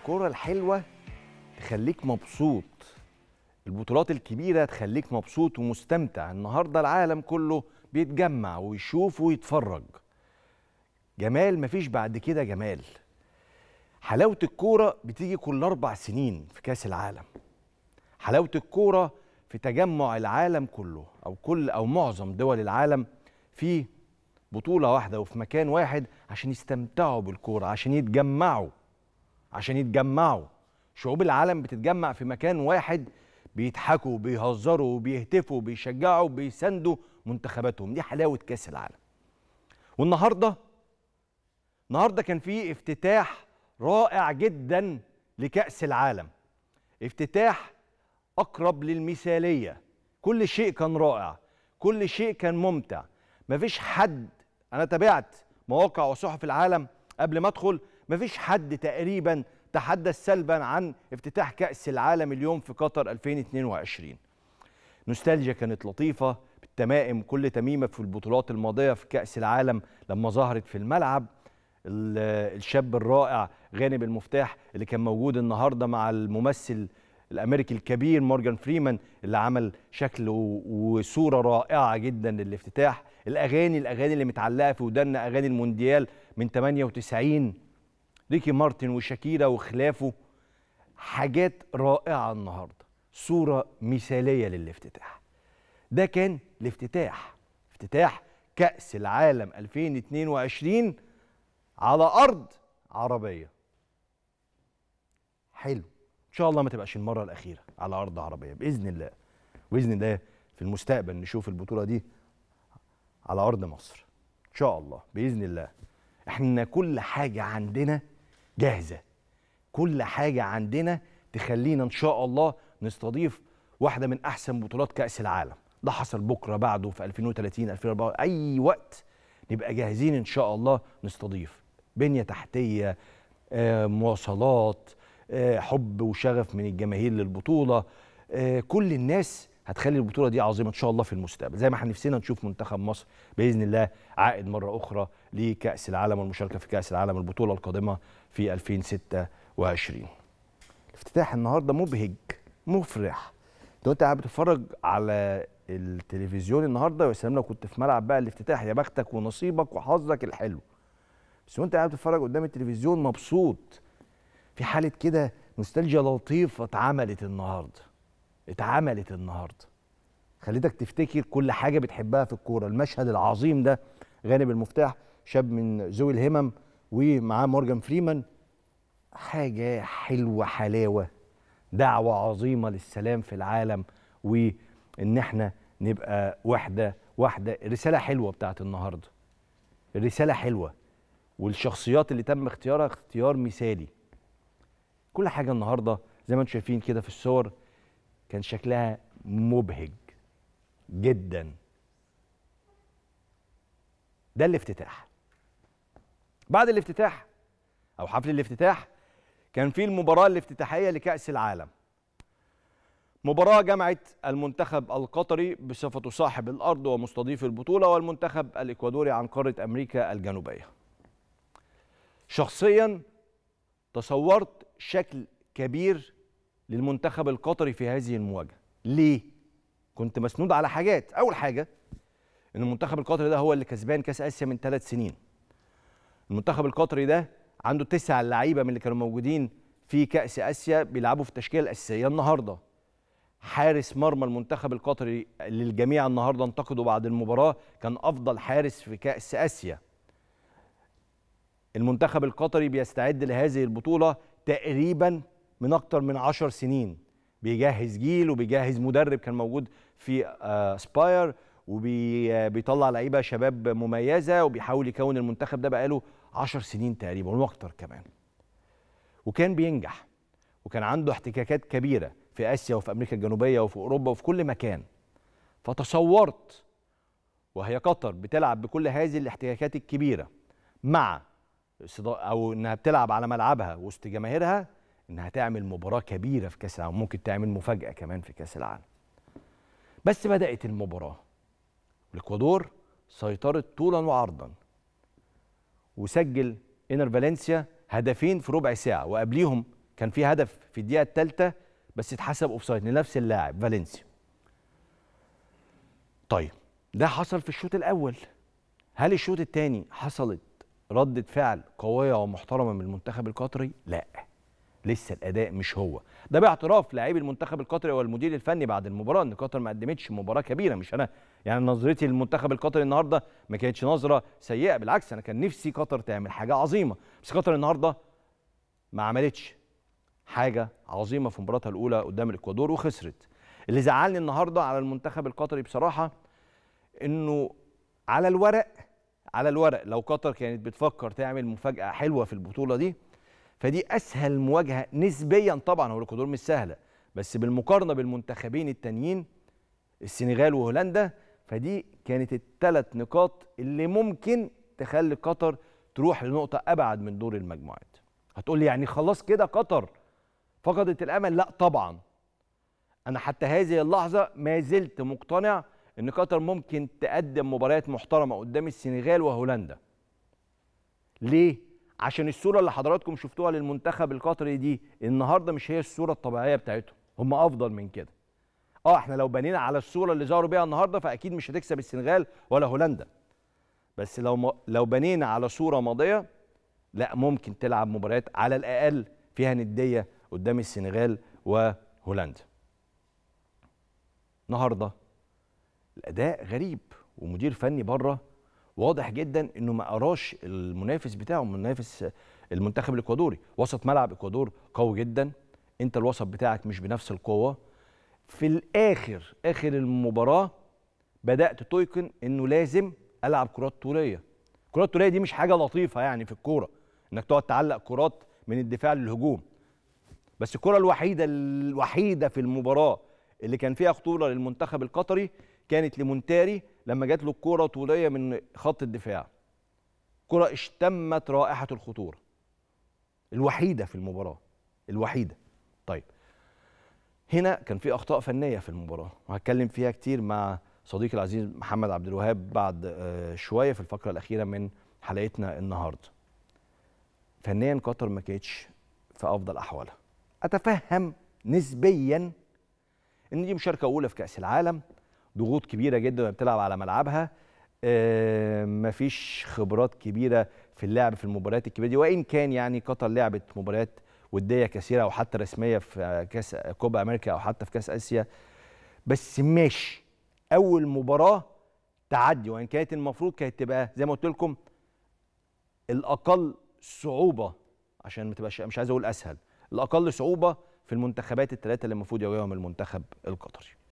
الكرة الحلوة تخليك مبسوط البطولات الكبيرة تخليك مبسوط ومستمتع النهاردة العالم كله بيتجمع ويشوف ويتفرج جمال مفيش بعد كده جمال حلاوة الكورة بتيجي كل أربع سنين في كأس العالم حلاوة الكورة في تجمع العالم كله أو كل أو معظم دول العالم في بطولة واحدة وفي مكان واحد عشان يستمتعوا بالكورة عشان يتجمعوا عشان يتجمعوا شعوب العالم بتتجمع في مكان واحد بيضحكوا بيهزروا بيهتفوا بيشجعوا بيساندوا منتخباتهم دي حلاوه كاس العالم والنهارده النهارده كان في افتتاح رائع جدا لكاس العالم افتتاح اقرب للمثاليه كل شيء كان رائع كل شيء كان ممتع مفيش حد انا تابعت مواقع وصحف العالم قبل ما ادخل مفيش حد تقريبا تحدث سلبا عن افتتاح كأس العالم اليوم في قطر 2022 نوستالجيا كانت لطيفة بالتمائم كل تميمة في البطولات الماضية في كأس العالم لما ظهرت في الملعب الشاب الرائع غانم المفتاح اللي كان موجود النهارده مع الممثل الامريكي الكبير مورجان فريمان اللي عمل شكل وصوره رائعه جدا للافتتاح الاغاني الاغاني اللي متعلقه في ودنا اغاني المونديال من 98 ريكي مارتن وشاكيرا وخلافه حاجات رائعه النهارده صوره مثاليه للافتتاح ده كان الافتتاح افتتاح كاس العالم 2022 على ارض عربيه حلو ان شاء الله ما تبقاش المره الاخيره على ارض عربيه باذن الله باذن الله في المستقبل نشوف البطوله دي على ارض مصر ان شاء الله باذن الله احنا كل حاجه عندنا جاهزه كل حاجه عندنا تخلينا ان شاء الله نستضيف واحده من احسن بطولات كاس العالم ده حصل بكره بعده في 2030 2004 اي وقت نبقى جاهزين ان شاء الله نستضيف بنيه تحتيه آه، مواصلات آه، حب وشغف من الجماهير للبطوله آه، كل الناس هتخلي البطوله دي عظيمه ان شاء الله في المستقبل زي ما احنا نفسنا نشوف منتخب مصر باذن الله عائد مره اخرى لكاس العالم والمشاركه في كاس العالم البطوله القادمه في 2026 افتتاح النهارده مبهج مفرح لو انت قاعد بتتفرج على التلفزيون النهارده يا سلام لو كنت في ملعب بقى الافتتاح يا بختك ونصيبك وحظك الحلو بس وانت قاعد بتتفرج قدام التلفزيون مبسوط في حاله كده نوستالجيا لطيفه اتعملت النهارده اتعملت النهارده خليتك تفتكر كل حاجه بتحبها في الكوره المشهد العظيم ده غانم المفتاح شاب من ذوي الهمم ومعاه مورجان فريمان حاجه حلوه حلاوه دعوه عظيمه للسلام في العالم وان احنا نبقى وحده واحده رساله حلوه بتاعت النهارده رساله حلوه والشخصيات اللي تم اختيارها اختيار مثالي كل حاجه النهارده زي ما انتم شايفين كده في الصور كان شكلها مبهج جدا ده الافتتاح بعد الافتتاح او حفل الافتتاح كان في المباراه الافتتاحيه لكاس العالم مباراه جمعت المنتخب القطري بصفته صاحب الارض ومستضيف البطوله والمنتخب الاكوادوري عن قاره امريكا الجنوبيه شخصيا تصورت شكل كبير للمنتخب القطري في هذه المواجهه ليه كنت مسنود على حاجات اول حاجه ان المنتخب القطري ده هو اللي كسبان كاس اسيا من ثلاث سنين المنتخب القطري ده عنده تسع لعيبه من اللي كانوا موجودين في كاس اسيا بيلعبوا في التشكيله الاساسيه النهارده حارس مرمى المنتخب القطري للجميع النهارده انتقدوا بعد المباراه كان افضل حارس في كاس اسيا المنتخب القطري بيستعد لهذه البطوله تقريبا من اكتر من عشر سنين بيجهز جيل وبيجهز مدرب كان موجود في سباير آه، وبيطلع آه، لعيبه شباب مميزه وبيحاول يكون المنتخب ده بقاله 10 سنين تقريبا واكتر كمان وكان بينجح وكان عنده احتكاكات كبيره في اسيا وفي امريكا الجنوبيه وفي اوروبا وفي كل مكان فتصورت وهي قطر بتلعب بكل هذه الاحتكاكات الكبيره مع او انها بتلعب على ملعبها وسط جماهيرها انها تعمل مباراه كبيره في كاس العالم ممكن تعمل مفاجاه كمان في كاس العالم بس بدات المباراه الاكوادور سيطرت طولا وعرضا وسجل انر فالنسيا هدفين في ربع ساعه وقبليهم كان في هدف في الدقيقه الثالثه بس اتحسب اوفسايد لنفس اللاعب فالنسيا طيب ده حصل في الشوط الاول هل الشوط الثاني حصلت ردة فعل قوية ومحترمة من المنتخب القطري؟ لا لسه الاداء مش هو ده باعتراف لاعبي المنتخب القطري والمدير الفني بعد المباراه ان قطر ما قدمتش مباراه كبيره مش انا يعني نظرتي للمنتخب القطري النهارده ما كانتش نظره سيئه بالعكس انا كان نفسي قطر تعمل حاجه عظيمه بس قطر النهارده ما عملتش حاجه عظيمه في مباراتها الاولى قدام الاكوادور وخسرت اللي زعلني النهارده على المنتخب القطري بصراحه انه على الورق على الورق لو قطر كانت بتفكر تعمل مفاجاه حلوه في البطوله دي فدي اسهل مواجهه نسبيا طبعا هو الاكوادور مش سهله بس بالمقارنه بالمنتخبين التانيين السنغال وهولندا فدي كانت الثلاث نقاط اللي ممكن تخلي قطر تروح لنقطه ابعد من دور المجموعات هتقول لي يعني خلاص كده قطر فقدت الامل لا طبعا انا حتى هذه اللحظه ما زلت مقتنع ان قطر ممكن تقدم مباريات محترمه قدام السنغال وهولندا ليه عشان الصوره اللي حضراتكم شفتوها للمنتخب القطري دي النهارده مش هي الصوره الطبيعيه بتاعتهم هم افضل من كده اه احنا لو بنينا على الصوره اللي ظهروا بيها النهارده فاكيد مش هتكسب السنغال ولا هولندا بس لو م... لو بنينا على صوره ماضيه لا ممكن تلعب مباريات على الاقل فيها نديه قدام السنغال وهولندا النهارده الاداء غريب ومدير فني بره واضح جدا انه ما قراش المنافس بتاعه منافس المنتخب الاكوادوري وسط ملعب اكوادور قوي جدا انت الوسط بتاعك مش بنفس القوه في الاخر اخر المباراه بدات تويكن انه لازم العب كرات طوليه كرات طوليه دي مش حاجه لطيفه يعني في الكوره انك تقعد تعلق كرات من الدفاع للهجوم بس الكره الوحيده الوحيده في المباراه اللي كان فيها خطوره للمنتخب القطري كانت لمونتاري لما جات له الكوره طوليه من خط الدفاع كرة اشتمت رائحة الخطورة الوحيدة في المباراة الوحيدة طيب هنا كان في أخطاء فنية في المباراة وهتكلم فيها كتير مع صديقي العزيز محمد عبد الوهاب بعد آه، شوية في الفقرة الأخيرة من حلقتنا النهاردة فنيا قطر ما كانتش في أفضل أحوالها أتفهم نسبيا إن دي مشاركة أولى في كأس العالم ضغوط كبيره جدا بتلعب على ملعبها آه، مفيش خبرات كبيره في اللعب في المباريات الكبيره دي وان كان يعني قطر لعبت مباريات وديه كثيره او حتى رسميه في كاس كوبا امريكا او حتى في كاس اسيا بس ماشي اول مباراه تعدي وان كانت المفروض كانت تبقى زي ما قلت لكم الاقل صعوبه عشان ما تبقاش مش عايز اقول اسهل الاقل صعوبه في المنتخبات الثلاثه اللي المفروض يواجههم المنتخب القطري